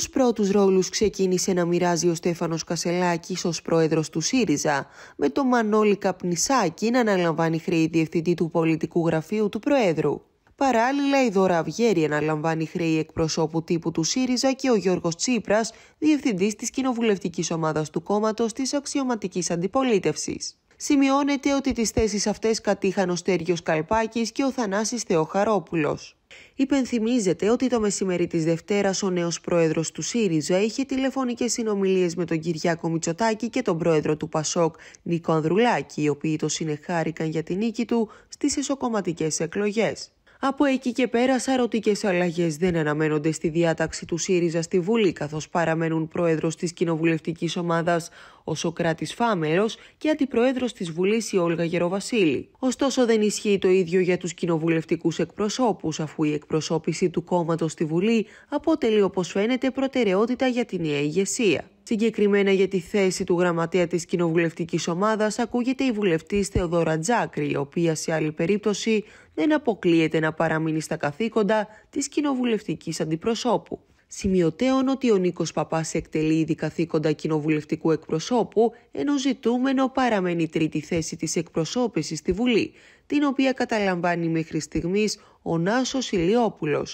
Τους πρώτους ρόλους ξεκίνησε να μοιράζει ο Στέφανος Κασελάκης ως πρόεδρος του ΣΥΡΙΖΑ, με τον Μανώλη Καπνισάκη να αναλαμβάνει χρέη διευθυντή του πολιτικού γραφείου του Προέδρου. Παράλληλα, η Δώρα Αυγέρη αναλαμβάνει χρέη εκπροσώπου τύπου του ΣΥΡΙΖΑ και ο Γιώργος Τσίπρας, διευθυντής της κοινοβουλευτικής ομάδας του κόμματος της αξιωματικής αντιπολίτευσης. Σημειώνεται ότι τις θέσεις αυτές κατήχαν ο Στέργιος Καλπάκης και ο Θανάσης Θεοχαρόπουλος. Υπενθυμίζεται ότι το μεσημέρι της Δευτέρας ο νέος πρόεδρος του ΣΥΡΙΖΑ είχε τηλεφωνικές συνομιλίες με τον Κυριάκο Μητσοτάκη και τον πρόεδρο του ΠΑΣΟΚ Νίκο Ανδρουλάκη, οι οποίοι το συνεχάρηκαν για την νίκη του στις ισοκομματικές εκλογές. Από εκεί και πέρα, σαρωτικές αλλαγές δεν αναμένονται στη διάταξη του ΣΥΡΙΖΑ στη Βουλή, καθώς παραμένουν πρόεδρος της κοινοβουλευτικής ομάδας ο Σοκράτης Φάμερος και αντιπρόεδρος της Βουλής η Όλγα Γεροβασίλη. Ωστόσο, δεν ισχύει το ίδιο για τους κοινοβουλευτικούς εκπροσώπους, αφού η εκπροσώπηση του κόμματος στη Βουλή αποτελεί, όπως φαίνεται, προτεραιότητα για τη νέα ηγεσία. Συγκεκριμένα για τη θέση του γραμματέα της κοινοβουλευτικής ομάδας ακούγεται η βουλευτής Θεοδόρα Τζάκρη, η οποία σε άλλη περίπτωση δεν αποκλείεται να παραμείνει στα καθήκοντα της κοινοβουλευτικής αντιπροσώπου. Σημειωτέων ότι ο Νίκος Παπάς εκτελεί ήδη καθήκοντα κοινοβουλευτικού εκπροσώπου, ενώ ζητούμενο παραμένει τρίτη θέση της εκπροσώπησης στη Βουλή, την οποία καταλαμβάνει μέχρι στιγμής ο Νάσος Ηλιόπουλος.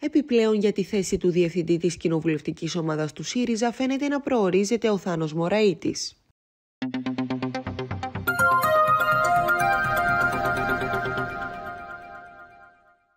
Επιπλέον για τη θέση του διευθυντή της κοινοβουλευτικής ομάδας του ΣΥΡΙΖΑ φαίνεται να προορίζεται ο Θάνος Μωραήτης.